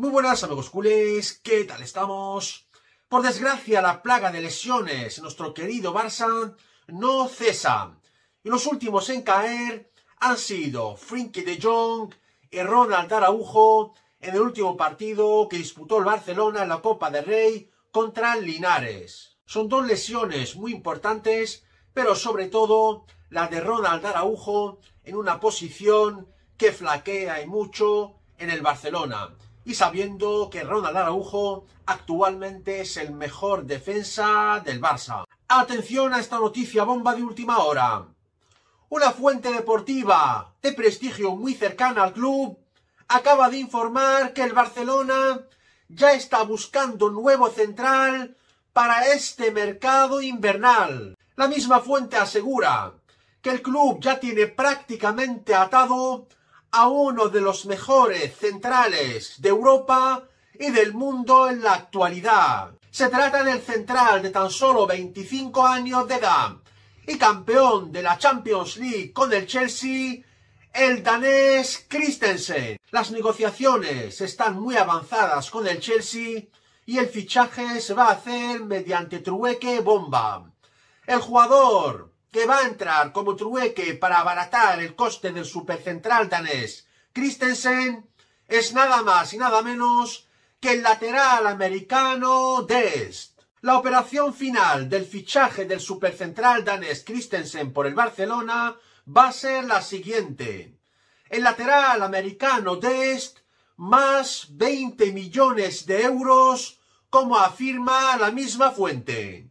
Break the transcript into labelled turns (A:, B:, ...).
A: Muy buenas amigos culés, ¿qué tal estamos? Por desgracia, la plaga de lesiones en nuestro querido Barça no cesa. Y los últimos en caer han sido Frinky de Jong y Ronald Araujo en el último partido que disputó el Barcelona en la Copa del Rey contra Linares. Son dos lesiones muy importantes, pero sobre todo la de Ronald Araujo en una posición que flaquea y mucho en el Barcelona y sabiendo que Ronald Araujo actualmente es el mejor defensa del Barça. Atención a esta noticia bomba de última hora. Una fuente deportiva de prestigio muy cercana al club acaba de informar que el Barcelona ya está buscando nuevo central para este mercado invernal. La misma fuente asegura que el club ya tiene prácticamente atado a uno de los mejores centrales de Europa y del mundo en la actualidad. Se trata del central de tan solo 25 años de edad y campeón de la Champions League con el Chelsea, el danés Christensen. Las negociaciones están muy avanzadas con el Chelsea y el fichaje se va a hacer mediante trueque bomba. El jugador que va a entrar como trueque para abaratar el coste del supercentral danés Christensen es nada más y nada menos que el lateral americano Dest. La operación final del fichaje del supercentral danés Christensen por el Barcelona va a ser la siguiente. El lateral americano Dest más 20 millones de euros, como afirma la misma fuente.